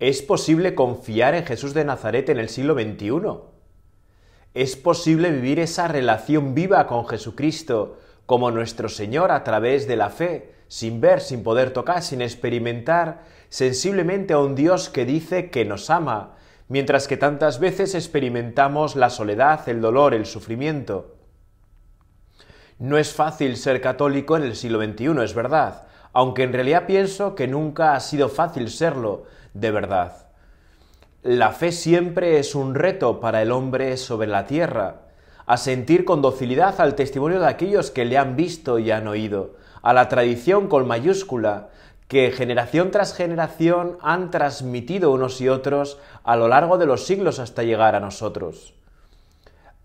¿Es posible confiar en Jesús de Nazaret en el siglo XXI? ¿Es posible vivir esa relación viva con Jesucristo como nuestro Señor a través de la fe, sin ver, sin poder tocar, sin experimentar sensiblemente a un Dios que dice que nos ama, mientras que tantas veces experimentamos la soledad, el dolor, el sufrimiento? No es fácil ser católico en el siglo XXI, es verdad, aunque en realidad pienso que nunca ha sido fácil serlo, de verdad. La fe siempre es un reto para el hombre sobre la tierra, a sentir con docilidad al testimonio de aquellos que le han visto y han oído, a la tradición con mayúscula, que generación tras generación han transmitido unos y otros a lo largo de los siglos hasta llegar a nosotros.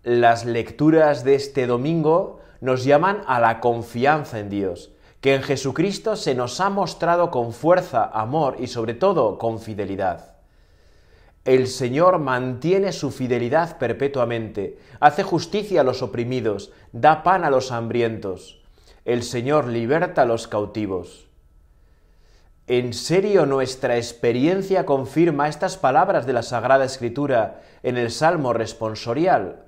Las lecturas de este domingo nos llaman a la confianza en Dios, que en Jesucristo se nos ha mostrado con fuerza, amor y sobre todo con fidelidad. El Señor mantiene su fidelidad perpetuamente, hace justicia a los oprimidos, da pan a los hambrientos. El Señor liberta a los cautivos. ¿En serio nuestra experiencia confirma estas palabras de la Sagrada Escritura en el Salmo responsorial?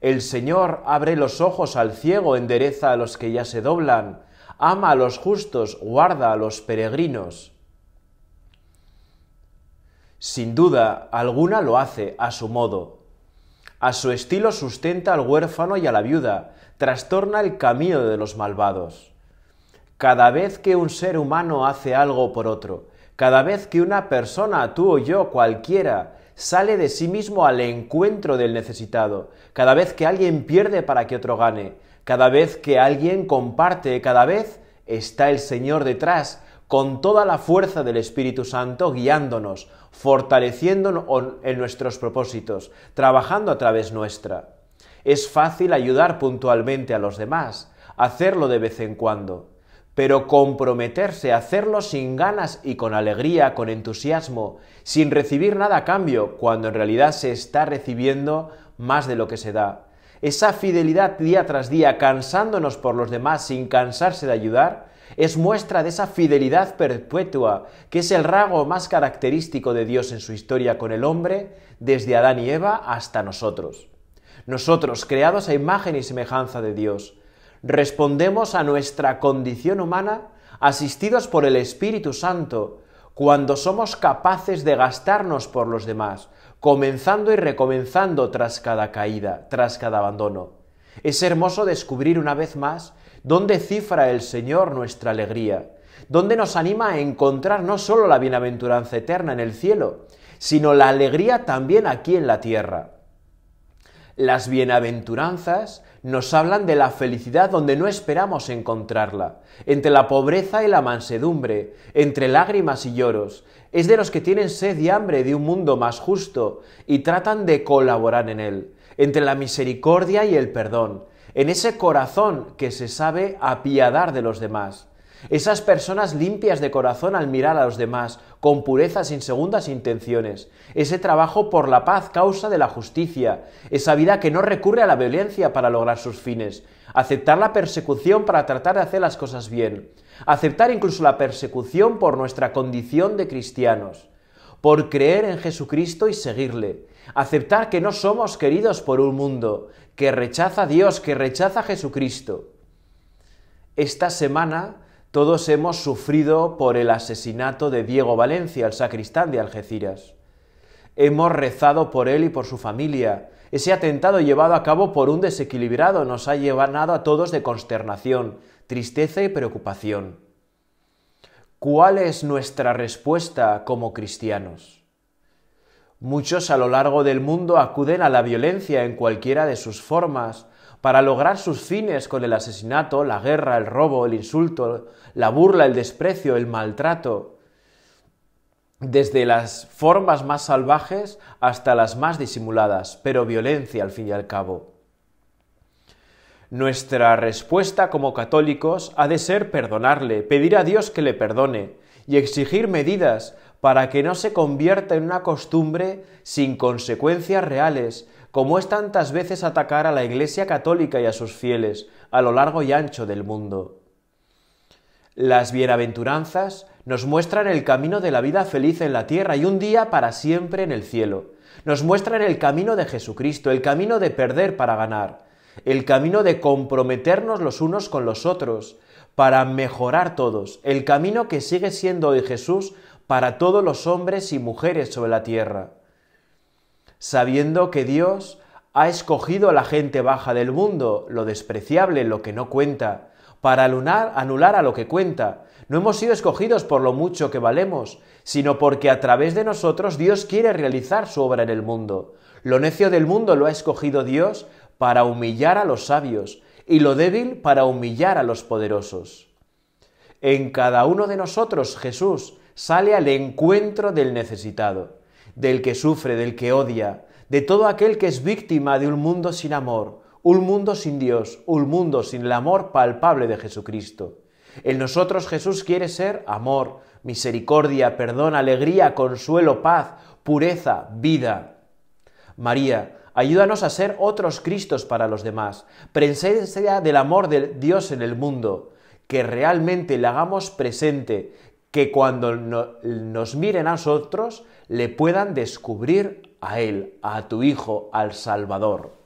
El Señor abre los ojos al ciego, endereza a los que ya se doblan, ama a los justos, guarda a los peregrinos. Sin duda alguna lo hace a su modo. A su estilo sustenta al huérfano y a la viuda, trastorna el camino de los malvados. Cada vez que un ser humano hace algo por otro, cada vez que una persona, tú o yo, cualquiera, sale de sí mismo al encuentro del necesitado. Cada vez que alguien pierde para que otro gane, cada vez que alguien comparte, cada vez está el Señor detrás, con toda la fuerza del Espíritu Santo guiándonos, fortaleciéndonos en nuestros propósitos, trabajando a través nuestra. Es fácil ayudar puntualmente a los demás, hacerlo de vez en cuando, pero comprometerse a hacerlo sin ganas y con alegría, con entusiasmo, sin recibir nada a cambio, cuando en realidad se está recibiendo más de lo que se da. Esa fidelidad día tras día, cansándonos por los demás sin cansarse de ayudar, es muestra de esa fidelidad perpetua, que es el rasgo más característico de Dios en su historia con el hombre, desde Adán y Eva hasta nosotros. Nosotros, creados a imagen y semejanza de Dios, respondemos a nuestra condición humana asistidos por el Espíritu Santo, cuando somos capaces de gastarnos por los demás, comenzando y recomenzando tras cada caída, tras cada abandono. Es hermoso descubrir una vez más dónde cifra el Señor nuestra alegría, dónde nos anima a encontrar no solo la bienaventuranza eterna en el cielo, sino la alegría también aquí en la tierra. Las bienaventuranzas nos hablan de la felicidad donde no esperamos encontrarla, entre la pobreza y la mansedumbre, entre lágrimas y lloros. Es de los que tienen sed y hambre de un mundo más justo y tratan de colaborar en él, entre la misericordia y el perdón, en ese corazón que se sabe apiadar de los demás. Esas personas limpias de corazón al mirar a los demás, con pureza sin segundas intenciones. Ese trabajo por la paz, causa de la justicia. Esa vida que no recurre a la violencia para lograr sus fines. Aceptar la persecución para tratar de hacer las cosas bien. Aceptar incluso la persecución por nuestra condición de cristianos por creer en Jesucristo y seguirle. Aceptar que no somos queridos por un mundo que rechaza a Dios, que rechaza a Jesucristo. Esta semana todos hemos sufrido por el asesinato de Diego Valencia, el sacristán de Algeciras. Hemos rezado por él y por su familia. Ese atentado llevado a cabo por un desequilibrado nos ha llevado a todos de consternación, tristeza y preocupación. ¿Cuál es nuestra respuesta como cristianos? Muchos a lo largo del mundo acuden a la violencia en cualquiera de sus formas, para lograr sus fines con el asesinato, la guerra, el robo, el insulto, la burla, el desprecio, el maltrato, desde las formas más salvajes hasta las más disimuladas, pero violencia al fin y al cabo. Nuestra respuesta como católicos ha de ser perdonarle, pedir a Dios que le perdone y exigir medidas para que no se convierta en una costumbre sin consecuencias reales, como es tantas veces atacar a la Iglesia católica y a sus fieles a lo largo y ancho del mundo. Las bienaventuranzas nos muestran el camino de la vida feliz en la tierra y un día para siempre en el cielo. Nos muestran el camino de Jesucristo, el camino de perder para ganar, el camino de comprometernos los unos con los otros, para mejorar todos, el camino que sigue siendo hoy Jesús para todos los hombres y mujeres sobre la tierra, sabiendo que Dios ha escogido a la gente baja del mundo, lo despreciable, lo que no cuenta, para anular, anular a lo que cuenta. No hemos sido escogidos por lo mucho que valemos, sino porque a través de nosotros Dios quiere realizar su obra en el mundo. Lo necio del mundo lo ha escogido Dios para humillar a los sabios y lo débil para humillar a los poderosos. En cada uno de nosotros Jesús sale al encuentro del necesitado, del que sufre, del que odia, de todo aquel que es víctima de un mundo sin amor, un mundo sin Dios, un mundo sin el amor palpable de Jesucristo. En nosotros Jesús quiere ser amor, misericordia, perdón, alegría, consuelo, paz, pureza, vida. María, ayúdanos a ser otros Cristos para los demás, presencia del amor de Dios en el mundo, que realmente le hagamos presente, que cuando nos miren a nosotros le puedan descubrir a Él, a tu Hijo, al Salvador.